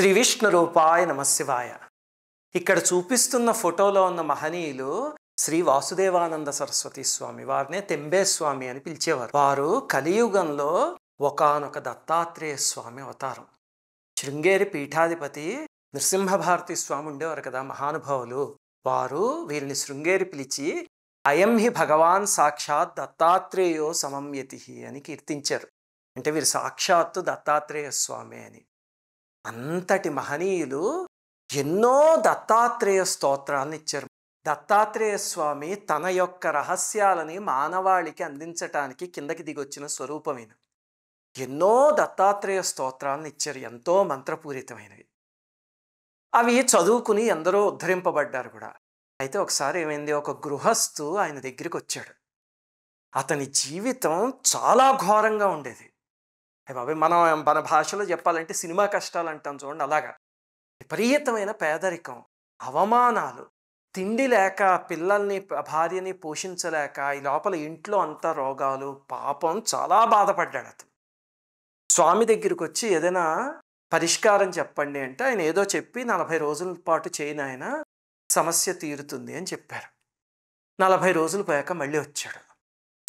శ్రీ విష్ణు రూపాయ నమశివాయ ఇక్కడ చూపిస్తున్న ఫోటోలో ఉన్న మహనీయులు శ్రీ వాసుదేవానంద సరస్వతి స్వామి వారినే తెంబే స్వామి అని పిలిచేవారు వారు కలియుగంలో ఒకనొక దత్తాత్రేయ స్వామి అవతారం శృంగేరి పీఠాధిపతి నృసింహభారతి స్వామి ఉండేవారు కదా మహానుభావులు వారు వీరిని శృంగేరి పిలిచి అయం హి భగవాన్ సాక్షాత్ దత్తాత్రేయో సమమ్యతి అని కీర్తించారు అంటే వీరు సాక్షాత్తు దత్తాత్రేయ స్వామి అని అంతటి మహనీయులు ఎన్నో దత్తాత్రేయ స్తోత్రాలను ఇచ్చారు దత్తాత్రేయ స్వామి తన యొక్క రహస్యాలని మానవాళికి అందించటానికి కిందకి దిగొచ్చిన స్వరూపమైన ఎన్నో దత్తాత్రేయ స్తోత్రాలను ఇచ్చారు ఎంతో మంత్రపూరితమైనవి అవి చదువుకుని ఎందరో ఉద్ధరింపబడ్డారు కూడా అయితే ఒకసారి ఏమైంది ఒక గృహస్థు ఆయన దగ్గరికి వచ్చాడు అతని జీవితం చాలా ఘోరంగా ఉండేది బాబాయ్ మనం మన భాషలో చెప్పాలంటే సినిమా కష్టాలు అంటాం చూడండి అలాగా విపరీతమైన పేదరికం అవమానాలు తిండి లేక పిల్లల్ని భార్యని పోషించలేక ఈ లోపల ఇంట్లో అంతా రోగాలు పాపం చాలా బాధపడ్డాడు అతను స్వామి దగ్గరికి వచ్చి ఏదైనా పరిష్కారం చెప్పండి అంటే ఆయన ఏదో చెప్పి నలభై రోజుల పాటు చేయని ఆయన సమస్య తీరుతుంది అని చెప్పారు నలభై రోజులు పోయాక మళ్ళీ వచ్చాడు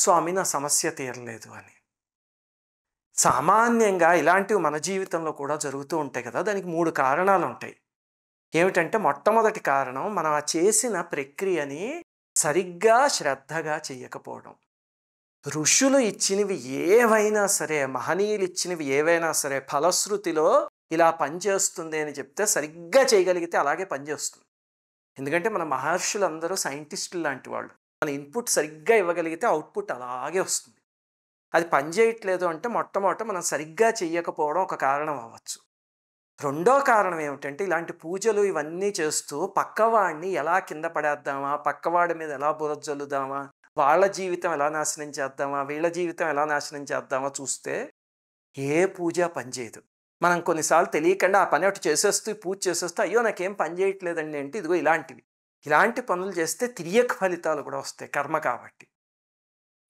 స్వామి నా సమస్య తీరలేదు అని సామాన్యంగా ఇలాంటివి మన జీవితంలో కూడా జరుగుతూ ఉంటాయి కదా దానికి మూడు కారణాలు ఉంటాయి ఏమిటంటే మొట్టమొదటి కారణం మనం ఆ చేసిన ప్రక్రియని సరిగ్గా శ్రద్ధగా చేయకపోవడం ఋషులు ఇచ్చినవి ఏవైనా సరే మహనీయులు ఇచ్చినవి ఏవైనా సరే ఫలశ్రుతిలో ఇలా పనిచేస్తుంది అని చెప్తే సరిగ్గా చేయగలిగితే అలాగే పనిచేస్తుంది ఎందుకంటే మన మహర్షులందరూ సైంటిస్టులు లాంటి వాళ్ళు మన ఇన్పుట్ సరిగ్గా ఇవ్వగలిగితే అవుట్పుట్ అలాగే వస్తుంది అది పనిచేయట్లేదు అంటే మొట్టమొదట మనం సరిగ్గా చేయకపోవడం ఒక కారణం అవ్వచ్చు రెండో కారణం ఏమిటంటే ఇలాంటి పూజలు ఇవన్నీ చేస్తూ పక్కవాడిని ఎలా కింద పడేద్దామా పక్కవాడి మీద ఎలా బురజల్లుదామా వాళ్ళ జీవితం ఎలా నాశనం చేద్దామా వీళ్ళ జీవితం ఎలా నాశనం చేద్దామా చూస్తే ఏ పూజ పనిచేయదు మనం కొన్నిసార్లు తెలియకుండా ఆ పని ఒకటి చేసేస్తూ పూజ చేసేస్తూ అయ్యో నాకేం పని చేయట్లేదండి అంటే ఇదిగో ఇలాంటివి ఇలాంటి పనులు చేస్తే తిరియక ఫలితాలు కూడా వస్తాయి కర్మ కాబట్టి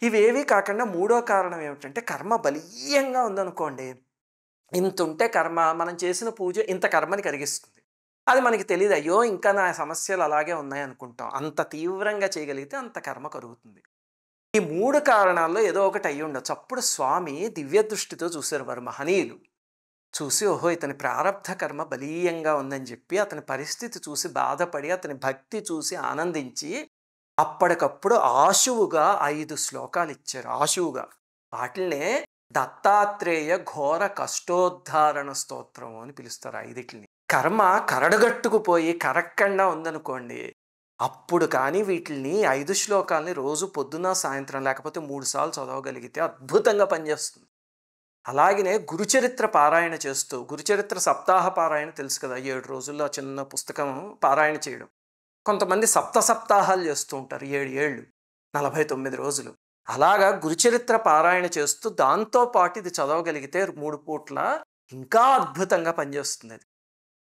ఇవేవి కాకుండా మూడో కారణం ఏమిటంటే కర్మ బలీయంగా ఉందనుకోండి ఇంత ఉంటే కర్మ మనం చేసిన పూజ ఇంత కర్మని కలిగిస్తుంది అది మనకి తెలియదు అయ్యో ఇంకా నా సమస్యలు అలాగే ఉన్నాయి అనుకుంటాం అంత తీవ్రంగా చేయగలిగితే అంత కర్మ కరుగుతుంది ఈ మూడు కారణాల్లో ఏదో ఒకటి అయ్యి ఉండొచ్చు అప్పుడు స్వామి దివ్య దృష్టితో చూశారు వారు మహనీయులు చూసి ఓహో ఇతని ప్రారంభ కర్మ బలీయంగా ఉందని చెప్పి అతని పరిస్థితి చూసి బాధపడి అతని భక్తి చూసి ఆనందించి అప్పటికప్పుడు ఆశువుగా ఐదు శ్లోకాలు ఇచ్చారు ఆశువుగా వాటిల్నే దత్తాత్రేయ ఘోర కష్టోద్ధారణ స్తోత్రం అని పిలుస్తారు ఐదిటిని కర్మ కరడుగట్టుకుపోయి కరక్కండా ఉందనుకోండి అప్పుడు కానీ వీటిని ఐదు శ్లోకాలని రోజు పొద్దున సాయంత్రం లేకపోతే మూడు సార్లు చదవగలిగితే అద్భుతంగా పనిచేస్తుంది అలాగనే గురుచరిత్ర పారాయణ చేస్తూ గురుచరిత్ర సప్తాహ పారాయణ తెలుసు కదా ఏడు రోజుల్లో చిన్న పుస్తకం పారాయణ చేయడం కొంతమంది సప్త సప్తాహాలు చేస్తూ ఉంటారు ఏడు ఏళ్ళు నలభై తొమ్మిది రోజులు అలాగా గురుచరిత్ర పారాయణ చేస్తూ దాంతో పాటు ఇది చదవగలిగితే మూడు పూట్ల ఇంకా అద్భుతంగా పనిచేస్తుంది అది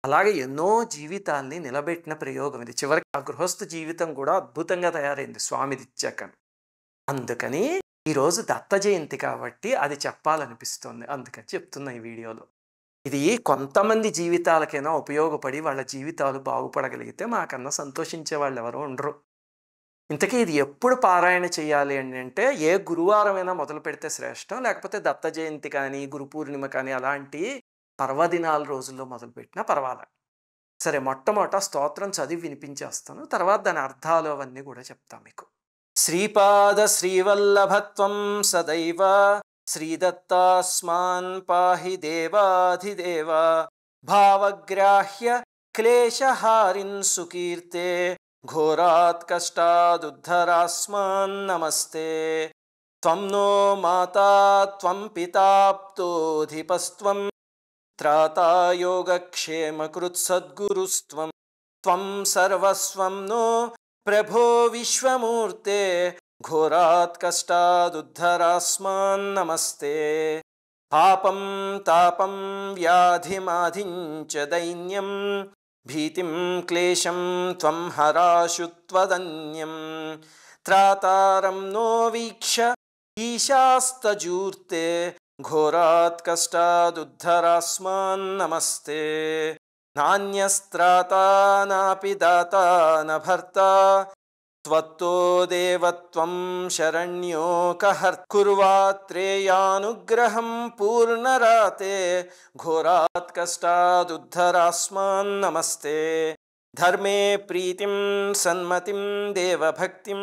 అలాగే ఎన్నో జీవితాల్ని నిలబెట్టిన ప్రయోగం ఇది చివరికి ఆ గృహస్థ జీవితం కూడా అద్భుతంగా తయారైంది స్వామిది ఇచ్చాక అందుకని ఈరోజు దత్త జయంతి కాబట్టి అది చెప్పాలనిపిస్తుంది అందుకని చెప్తున్నా ఈ వీడియోలో ఇది కొంతమంది జీవితాలకైనా ఉపయోగపడి వాళ్ళ జీవితాలు బాగుపడగలిగితే మాకన్నా సంతోషించే వాళ్ళు ఎవరో ఉండరు ఇంతకీ ఇది ఎప్పుడు పారాయణ చేయాలి అంటే ఏ గురువారమైనా మొదలు పెడితే శ్రేష్టం లేకపోతే దత్త జయంతి కానీ గురు పూర్ణిమ కానీ అలాంటి పర్వదినాల రోజుల్లో మొదలుపెట్టినా పర్వాలే సరే మొట్టమొదట స్తోత్రం చదివి వినిపించేస్తాను తర్వాత దాని అర్థాలు అవన్నీ కూడా చెప్తాను మీకు శ్రీపాద శ్రీవల్లభత్వం సదైవ श्रीदत्तास्मान् पाहि देवाधिदेव भावग्राह्य क्लेशहारिन् सुकीर्ते नमस्ते त्वं नो माता त्वं पिताप्तोऽधिपस्त्वं योगक्षेमकृत्सद्गुरुस्त्वं त्वं सर्वस्वं नो प्रभो विश्वमूर्ते घोरात् नमस्ते पापं तापं व्याधिमाधिञ्च दैन्यं भीतिं क्लेशं त्वं हराशु त्वदन्यं त्रातारं नो वीक्ष ईशास्तजूर्ते घोरात् नमस्ते नान्यस्त्राता नापि दाता न भर्ता त्वत्तो देवत्वं शरण्योकहर् कुर्वात्रेयानुग्रहं पूर्णराते घोरात् नमस्ते धर्मे प्रीतिं सन्मतिं देवभक्तिं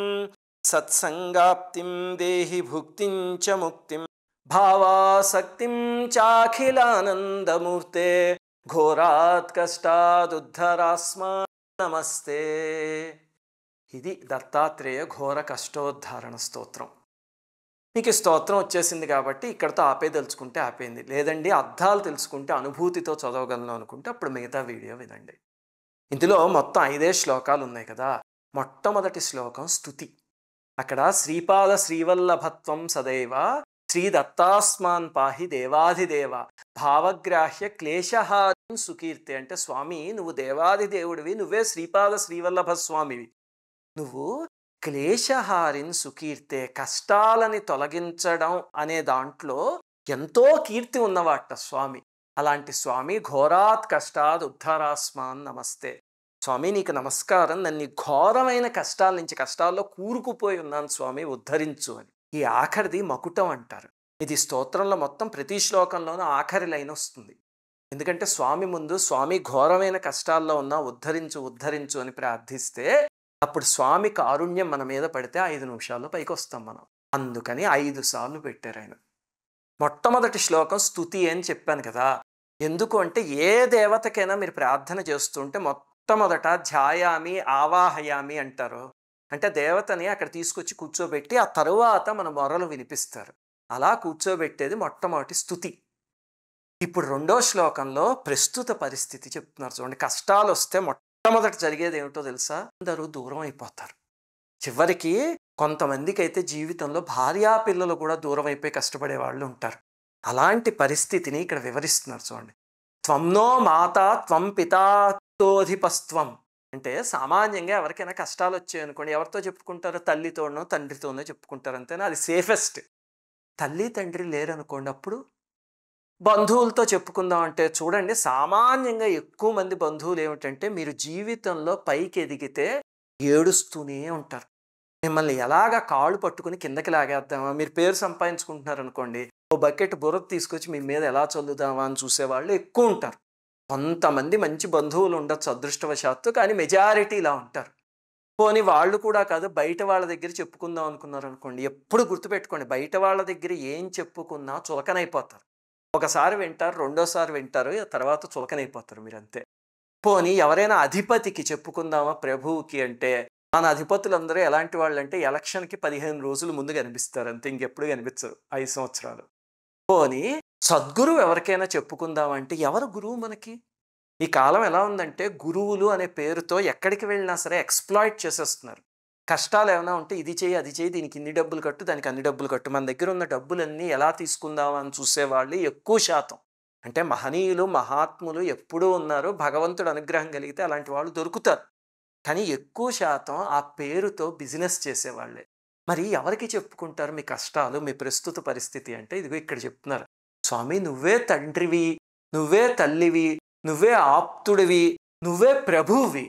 सत्सङ्गाप्तिं देहि भुक्तिं च मुक्तिं भावासक्तिं चाखिलानन्दमूर्ते घोरात् नमस्ते ఇది దత్తాత్రేయ ఘోర కష్టోద్ధారణ స్తోత్రం మీకు స్తోత్రం వచ్చేసింది కాబట్టి ఇక్కడతో తెలుసుకుంటే ఆపేయింది లేదండి అర్థాలు తెలుసుకుంటే అనుభూతితో చదవగలను అనుకుంటే అప్పుడు మిగతా వీడియో వినండి ఇందులో మొత్తం ఐదే శ్లోకాలు ఉన్నాయి కదా మొట్టమొదటి శ్లోకం స్థుతి అక్కడ శ్రీపాద శ్రీవల్లభత్వం సదైవ శ్రీ దత్తాస్మాన్ పాహి దేవాధిదేవ భావగ్రాహ్య క్లేశహారం సుకీర్తి అంటే స్వామి నువ్వు దేవాది దేవుడివి నువ్వే శ్రీపాద శ్రీవల్లభ స్వామివి నువ్వు క్లేశహారిన్ సుకీర్తే కష్టాలని తొలగించడం అనే దాంట్లో ఎంతో కీర్తి ఉన్నవాట స్వామి అలాంటి స్వామి ఘోరాత్ కష్టాద్ ఉద్ధరాస్మాన్ నమస్తే స్వామి నీకు నమస్కారం నన్ను ఘోరమైన కష్టాల నుంచి కష్టాల్లో కూరుకుపోయి ఉన్నాను స్వామి ఉద్ధరించు అని ఈ ఆఖరిది మకుటం అంటారు ఇది స్తోత్రంలో మొత్తం ప్రతి శ్లోకంలోనూ ఆఖరి లైన్ వస్తుంది ఎందుకంటే స్వామి ముందు స్వామి ఘోరమైన కష్టాల్లో ఉన్నా ఉద్ధరించు ఉద్ధరించు అని ప్రార్థిస్తే అప్పుడు స్వామి కారుణ్యం మన మీద పడితే ఐదు నిమిషాల్లో పైకి వస్తాం మనం అందుకని ఐదు సార్లు పెట్టారు ఆయన మొట్టమొదటి శ్లోకం స్థుతి అని చెప్పాను కదా ఎందుకు అంటే ఏ దేవతకైనా మీరు ప్రార్థన చేస్తుంటే మొట్టమొదట ధ్యాయామి ఆవాహయామి అంటారు అంటే దేవతని అక్కడ తీసుకొచ్చి కూర్చోబెట్టి ఆ తరువాత మన మొరలు వినిపిస్తారు అలా కూర్చోబెట్టేది మొట్టమొదటి స్థుతి ఇప్పుడు రెండో శ్లోకంలో ప్రస్తుత పరిస్థితి చెప్తున్నారు చూడండి కష్టాలు వస్తే మొట్ట మొట్టమొదట జరిగేది ఏమిటో తెలుసా అందరూ దూరం అయిపోతారు చివరికి కొంతమందికి అయితే జీవితంలో భార్యా పిల్లలు కూడా దూరం అయిపోయి కష్టపడే వాళ్ళు ఉంటారు అలాంటి పరిస్థితిని ఇక్కడ వివరిస్తున్నారు చూడండి త్వంనో మాత త్వం పితాతోధిపస్త్వం అంటే సామాన్యంగా ఎవరికైనా కష్టాలు వచ్చాయనుకోండి ఎవరితో చెప్పుకుంటారో తల్లితోనో తండ్రితోనో చెప్పుకుంటారు అంతేనా అది సేఫెస్ట్ తల్లి తండ్రి లేరనుకోండి అప్పుడు బంధువులతో చెప్పుకుందాం అంటే చూడండి సామాన్యంగా ఎక్కువ మంది బంధువులు ఏమిటంటే మీరు జీవితంలో పైకి ఎదిగితే ఏడుస్తూనే ఉంటారు మిమ్మల్ని ఎలాగ కాళ్ళు పట్టుకుని కిందకి లాగేద్దామా మీరు పేరు సంపాదించుకుంటున్నారు అనుకోండి ఓ బకెట్ బుర్ర తీసుకొచ్చి మీ మీద ఎలా చల్లుదామా అని చూసేవాళ్ళు ఎక్కువ ఉంటారు కొంతమంది మంచి బంధువులు ఉండొచ్చు అదృష్టవశాత్తు కానీ మెజారిటీ ఇలా ఉంటారు పోనీ వాళ్ళు కూడా కాదు బయట వాళ్ళ దగ్గర చెప్పుకుందాం అనుకున్నారు అనుకోండి ఎప్పుడు గుర్తుపెట్టుకోండి బయట వాళ్ళ దగ్గర ఏం చెప్పుకున్నా చులకనైపోతారు ఒకసారి వింటారు రెండోసారి వింటారు తర్వాత చులకనైపోతారు మీరంతే పోని ఎవరైనా అధిపతికి చెప్పుకుందామా ప్రభువుకి అంటే మన అధిపతులందరూ ఎలాంటి వాళ్ళు అంటే ఎలక్షన్కి పదిహేను రోజులు ముందు కనిపిస్తారు అంతే ఇంకెప్పుడు కనిపించరు ఐదు సంవత్సరాలు పోని సద్గురువు ఎవరికైనా చెప్పుకుందామంటే ఎవరు గురువు మనకి ఈ కాలం ఎలా ఉందంటే గురువులు అనే పేరుతో ఎక్కడికి వెళ్ళినా సరే ఎక్స్ప్లాయిట్ చేసేస్తున్నారు కష్టాలు ఏమైనా ఉంటే ఇది చేయి అది చేయి దీనికి ఇన్ని డబ్బులు కట్టు దానికి అన్ని డబ్బులు కట్టు మన దగ్గర ఉన్న డబ్బులన్నీ ఎలా తీసుకుందామని చూసేవాళ్ళు ఎక్కువ శాతం అంటే మహనీయులు మహాత్ములు ఎప్పుడూ ఉన్నారు భగవంతుడు అనుగ్రహం కలిగితే అలాంటి వాళ్ళు దొరుకుతారు కానీ ఎక్కువ శాతం ఆ పేరుతో బిజినెస్ చేసేవాళ్ళే మరి ఎవరికి చెప్పుకుంటారు మీ కష్టాలు మీ ప్రస్తుత పరిస్థితి అంటే ఇదిగో ఇక్కడ చెప్తున్నారు స్వామి నువ్వే తండ్రివి నువ్వే తల్లివి నువ్వే ఆప్తుడివి నువ్వే ప్రభువి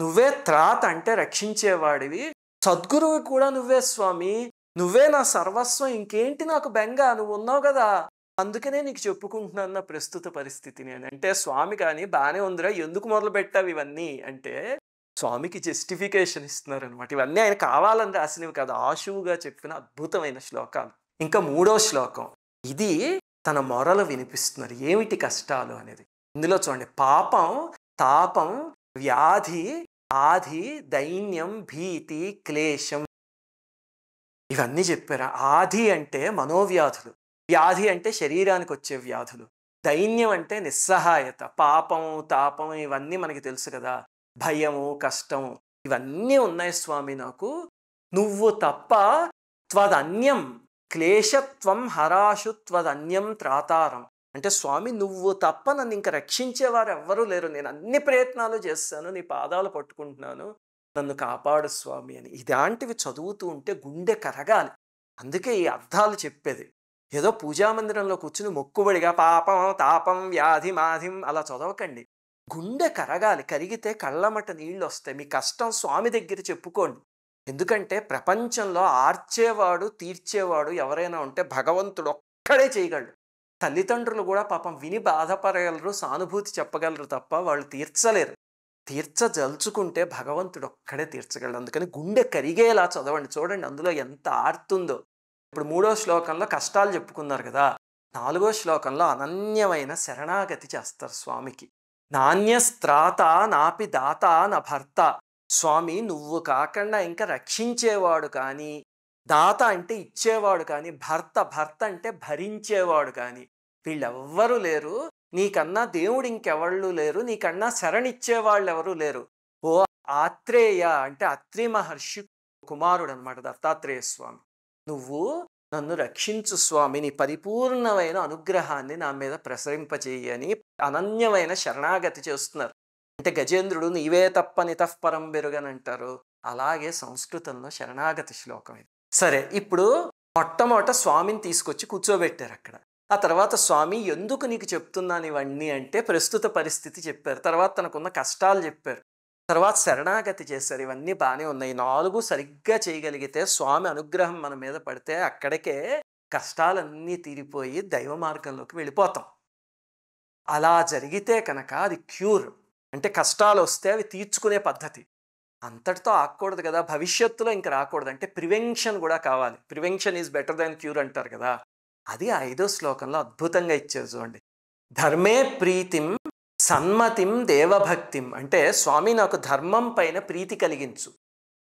నువ్వే త్రాత అంటే రక్షించేవాడివి సద్గురువు కూడా నువ్వే స్వామి నువ్వే నా సర్వస్వం ఇంకేంటి నాకు బెంగ నువ్వు ఉన్నావు కదా అందుకనే నీకు చెప్పుకుంటున్నాను నా ప్రస్తుత పరిస్థితి నేను అంటే స్వామి కానీ బాగానే ఉందిరా ఎందుకు మొదలు పెట్టావు ఇవన్నీ అంటే స్వామికి జస్టిఫికేషన్ ఇస్తున్నారు అనమాట ఇవన్నీ ఆయన కావాలని రాసినవి కాదు ఆశువుగా చెప్పిన అద్భుతమైన శ్లోకాలు ఇంకా మూడో శ్లోకం ఇది తన మొరలు వినిపిస్తున్నారు ఏమిటి కష్టాలు అనేది ఇందులో చూడండి పాపం తాపం వ్యాధి ఆది దైన్యం భీతి క్లేశం ఇవన్నీ చెప్పారు ఆది అంటే మనోవ్యాధులు వ్యాధి అంటే శరీరానికి వచ్చే వ్యాధులు దైన్యం అంటే నిస్సహాయత పాపం తాపం ఇవన్నీ మనకి తెలుసు కదా భయము కష్టం ఇవన్నీ ఉన్నాయి స్వామి నాకు నువ్వు తప్ప త్వదన్యం క్లేశత్వం హరాశు త్వదన్యం త్రాతారం అంటే స్వామి నువ్వు తప్ప నన్ను ఇంకా రక్షించేవారు ఎవ్వరూ లేరు నేను అన్ని ప్రయత్నాలు చేస్తాను నీ పాదాలు పట్టుకుంటున్నాను నన్ను కాపాడు స్వామి అని ఇలాంటివి చదువుతూ ఉంటే గుండె కరగాలి అందుకే ఈ అర్థాలు చెప్పేది ఏదో పూజామందిరంలో కూర్చుని మొక్కుబడిగా పాపం తాపం వ్యాధి మాధిం అలా చదవకండి గుండె కరగాలి కరిగితే కళ్ళమట నీళ్ళు వస్తాయి మీ కష్టం స్వామి దగ్గర చెప్పుకోండి ఎందుకంటే ప్రపంచంలో ఆర్చేవాడు తీర్చేవాడు ఎవరైనా ఉంటే భగవంతుడు ఒక్కడే చేయగలడు తల్లిదండ్రులు కూడా పాపం విని బాధపడగలరు సానుభూతి చెప్పగలరు తప్ప వాళ్ళు తీర్చలేరు తీర్చదలుచుకుంటే భగవంతుడు ఒక్కడే తీర్చగలడు అందుకని గుండె కరిగేలా చదవండి చూడండి అందులో ఎంత ఆర్తుందో ఇప్పుడు మూడో శ్లోకంలో కష్టాలు చెప్పుకున్నారు కదా నాలుగో శ్లోకంలో అనన్యమైన శరణాగతి చేస్తారు స్వామికి నాణ్యస్త్రాత నాపి దాత నా భర్త స్వామి నువ్వు కాకుండా ఇంకా రక్షించేవాడు కానీ దాత అంటే ఇచ్చేవాడు కానీ భర్త భర్త అంటే భరించేవాడు కానీ వీళ్ళెవ్వరూ లేరు నీకన్నా దేవుడు ఇంకెవళ్ళు లేరు నీకన్నా శరణిచ్చేవాళ్ళు ఎవరూ లేరు ఓ ఆత్రేయ అంటే అత్రి మహర్షి కుమారుడు అనమాట దత్తాత్రేయ స్వామి నువ్వు నన్ను రక్షించు స్వామి నీ పరిపూర్ణమైన అనుగ్రహాన్ని నా మీద ప్రసరింపజేయని అనన్యమైన శరణాగతి చేస్తున్నారు అంటే గజేంద్రుడు నీవే తప్ప నితఃపరం పెరుగనంటారు అలాగే సంస్కృతంలో శరణాగతి శ్లోకం ఇది సరే ఇప్పుడు మొట్టమొదట స్వామిని తీసుకొచ్చి కూర్చోబెట్టారు అక్కడ ఆ తర్వాత స్వామి ఎందుకు నీకు చెప్తున్నాను ఇవన్నీ అంటే ప్రస్తుత పరిస్థితి చెప్పారు తర్వాత తనకున్న కష్టాలు చెప్పారు తర్వాత శరణాగతి చేశారు ఇవన్నీ బాగానే ఉన్నాయి నాలుగు సరిగ్గా చేయగలిగితే స్వామి అనుగ్రహం మన మీద పడితే అక్కడికే కష్టాలన్నీ తీరిపోయి దైవ మార్గంలోకి వెళ్ళిపోతాం అలా జరిగితే కనుక అది క్యూర్ అంటే కష్టాలు వస్తే అవి తీర్చుకునే పద్ధతి అంతటితో ఆకూడదు కదా భవిష్యత్తులో ఇంకా రాకూడదు అంటే ప్రివెన్షన్ కూడా కావాలి prevention is better than cure అంటారు కదా అది ఐదో శ్లోకంలో అద్భుతంగా ఇచ్చారు చూడండి ధర్మే ప్రీతిం సన్మతిం దేవభక్తిం అంటే స్వామి నాకు ధర్మం పైన ప్రీతి కలిగించు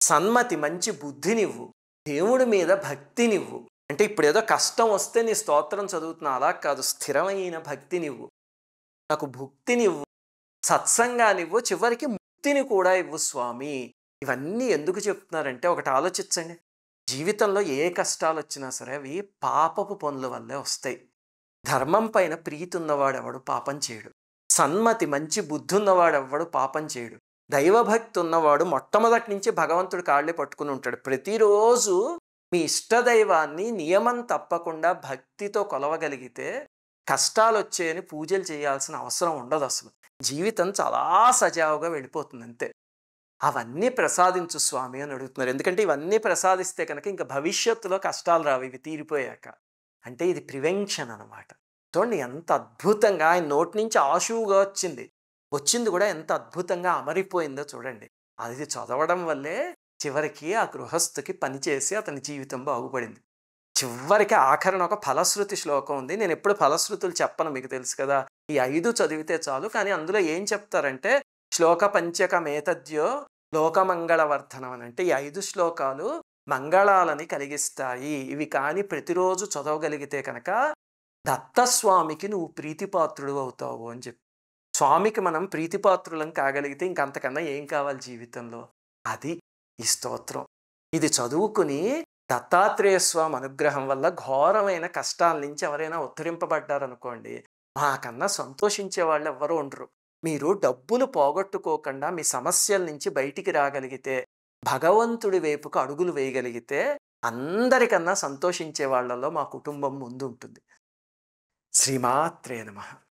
సన్మతి మంచి బుద్ధినివ్వు దేవుడి మీద భక్తినివ్వు అంటే ఇప్పుడు ఏదో కష్టం వస్తే నీ స్తోత్రం చదువుతున్నా అలా కాదు స్థిరమైన భక్తినివ్వు నాకు భుక్తినివ్వు సత్సంగానివ్వు చివరికి శక్తిని కూడా ఇవ్వు స్వామి ఇవన్నీ ఎందుకు చెప్తున్నారంటే ఒకటి ఆలోచించండి జీవితంలో ఏ కష్టాలు వచ్చినా సరే అవి పాపపు పనుల వల్లే వస్తాయి ధర్మం పైన ప్రీతి ఉన్నవాడెవడు పాపం చేయడు సన్మతి మంచి బుద్ధి ఉన్నవాడెవ్వడు పాపం చేయడు దైవభక్తి ఉన్నవాడు మొట్టమొదటి నుంచి భగవంతుడి కాళ్ళే పట్టుకుని ఉంటాడు ప్రతిరోజు మీ ఇష్టదైవాన్ని నియమం తప్పకుండా భక్తితో కొలవగలిగితే కష్టాలు వచ్చాయని పూజలు చేయాల్సిన అవసరం ఉండదు అసలు జీవితం చాలా సజావుగా వెళ్ళిపోతుంది అంతే అవన్నీ ప్రసాదించు స్వామి అని అడుగుతున్నారు ఎందుకంటే ఇవన్నీ ప్రసాదిస్తే కనుక ఇంకా భవిష్యత్తులో కష్టాలు రావు ఇవి తీరిపోయాక అంటే ఇది ప్రివెన్షన్ అనమాట చూడండి ఎంత అద్భుతంగా ఆయన నోటి నుంచి ఆశువుగా వచ్చింది వచ్చింది కూడా ఎంత అద్భుతంగా అమరిపోయిందో చూడండి అది చదవడం వల్లే చివరికి ఆ గృహస్థుకి పనిచేసి అతని జీవితం బాగుపడింది చివరికి ఆఖరణ ఒక ఫలశ్రుతి శ్లోకం ఉంది నేను ఎప్పుడు ఫలశ్రుతులు చెప్పను మీకు తెలుసు కదా ఈ ఐదు చదివితే చాలు కానీ అందులో ఏం చెప్తారంటే శ్లోక పంచక పంచకమేతద్యో లోకమంగళవర్ధనం అని అంటే ఈ ఐదు శ్లోకాలు మంగళాలని కలిగిస్తాయి ఇవి కానీ ప్రతిరోజు చదవగలిగితే కనుక దత్తస్వామికి నువ్వు ప్రీతిపాత్రుడు అవుతావు అని చెప్పి స్వామికి మనం ప్రీతిపాత్రులం కాగలిగితే ఇంకంతకన్నా ఏం కావాలి జీవితంలో అది ఈ స్తోత్రం ఇది చదువుకుని దత్తాత్రేయ స్వామి అనుగ్రహం వల్ల ఘోరమైన కష్టాల నుంచి ఎవరైనా ఉత్తరింపబడ్డారనుకోండి మాకన్నా సంతోషించే వాళ్ళు ఎవరు ఉండరు మీరు డబ్బులు పోగొట్టుకోకుండా మీ సమస్యల నుంచి బయటికి రాగలిగితే భగవంతుడి వైపుకు అడుగులు వేయగలిగితే అందరికన్నా సంతోషించే వాళ్లలో మా కుటుంబం ముందు ఉంటుంది శ్రీమాత్రే నమ